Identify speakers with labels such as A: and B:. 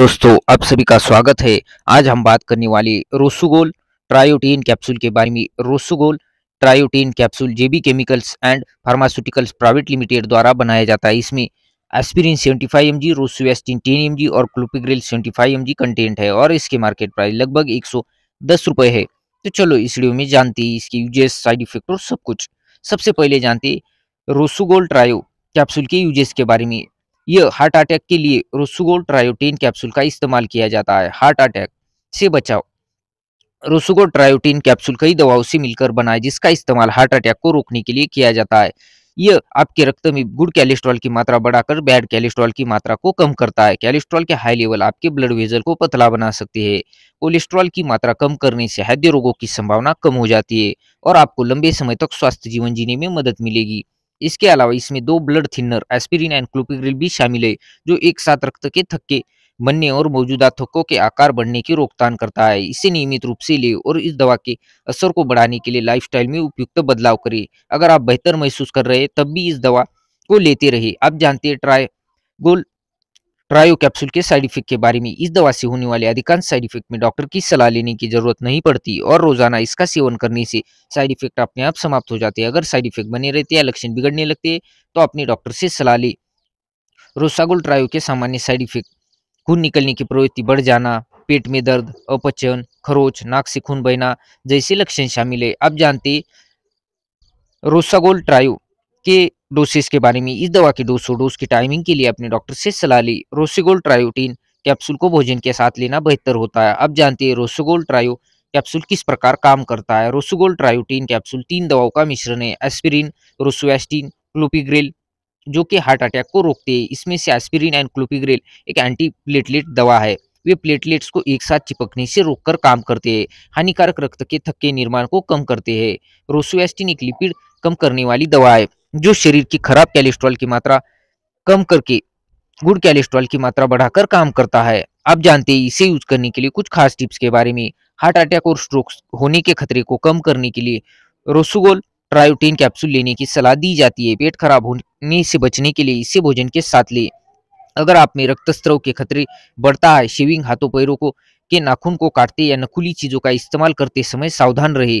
A: दोस्तों आप सभी का स्वागत है आज हम बात करने वाले रोसुगोल ट्रायोटीन कैप्सूल के बारे में रोसुगोल ट्रायोटीन capsule JB chemicals and pharmaceuticals private limited द्वारा बनाया जाता है इसमें aspirin 75 five M G rosuvastatin ten M और clopidogrel 75 five M G content है और इसके मार्केट प्राइस लगभग एक सौ है तो चलो इस वीडियो में जानते हैं इसके यूजेस साइड इफेक्ट और सब कुछ सबसे पहले जानते रोसुगोल ट्रायो कैप्सूल के यूजेस के बारे में यह हार्ट अटैक के लिए रोसुगोल ट्रायोटीन कैप्सूल का इस्तेमाल किया जाता है हार्ट अटैक से बचाव रोसुगोल ट्रायोटीन कैप्सूल कई दवाओं से मिलकर बना है जिसका इस्तेमाल हार्ट अटैक को रोकने के लिए किया जाता है यह आपके रक्त में गुड कैलेस्ट्रॉल की मात्रा बढ़ाकर बैड कैलेस्ट्रॉल की मात्रा को कम करता है कैलेस्ट्रॉल के हाई लेवल आपके ब्लड वेजल को पतला बना सकते हैं कोलेस्ट्रॉल की मात्रा कम करने से हृदय रोगों की संभावना कम हो जाती है और आपको लंबे समय तक स्वस्थ जीवन जीने में मदद मिलेगी इसके अलावा इसमें दो blood thinner aspirin and clopidogrel भी शामिल है जो एक साथ रक्त के थक्के बनने और मौजूदा थक्कों के आकार बढ़ने की रोकथाम करता है इसे नियमित रूप से ले और इस दवा के असर को बढ़ाने के लिए लाइफस्टाइल में उपयुक्त बदलाव करें अगर आप बेहतर महसूस कर रहे हैं तब भी इस दवा को लेते रहे आप जानते हैं ट्राई गोल ट्रायो कैप्सूल के साइड इफेक्ट के बारे में इस दवा से होने वाले अधिकांश साइड इफेक्ट में डॉक्टर की सलाह लेने की जरूरत नहीं पड़ती और रोजाना इसका सेवन करने से साइड इफेक्ट अपने आप समाप्त हो जाते हैं अगर साइड इफेक्ट बने रहते हैं लक्षण बिगड़ने लगते हैं तो अपने डॉक्टर से सलाह ले रोसागुल ट्रायो के सामान्य साइड इफेक्ट खून निकलने की प्रवृत्ति बढ़ जाना पेट में दर्द अपचन खरोच नाक से खून बहना जैसे लक्षण शामिल है आप जानते रोसागोल ट्रायो के डोसेस के बारे में इस दवा की डोज और डोज की टाइमिंग के लिए अपने डॉक्टर से सलाह ली रोसिगोल ट्रायोटीन कैप्सूल को भोजन के साथ लेना बेहतर होता है अब जानते हैं रोसोगोल ट्रायो कैप्सूल किस प्रकार काम करता है रोसोगोल ट्रायोटीन कैप्सूल तीन दवाओं का मिश्रण है एस्पिरिन रोसोएस्टीन क्लोपिग्रेल जो कि हार्ट अटैक को रोकते हैं इसमें से एस्पिरिन एंड क्लोपिग्रेल एक एंटी प्लेटलेट दवा है वे प्लेटलेट्स को एक साथ चिपकने से रोककर काम करते हैं हानिकारक रक्त के थक्के निर्माण को कम करते हैं रोसोएस्टीन एक लिपिड कम करने वाली दवा है जो शरीर की खराब कैलेस्ट्रॉल की मात्रा कम करके गुड़ कैलेस्ट्रॉल की मात्रा बढ़ाकर काम करता है आप जानते हैं इसे यूज करने के लिए कुछ खास टिप्स के बारे में हार्ट अटैक और स्ट्रोक होने के खतरे को कम करने के लिए रोसुगोल ट्रायोटीन कैप्सूल लेने की सलाह दी जाती है पेट खराब होने से बचने के लिए इसे भोजन के साथ ले अगर आप में स्त्रव के खतरे बढ़ता है शेविंग हाथों पैरों को के नाखून को काटते या नकुली चीजों का इस्तेमाल करते समय सावधान रहे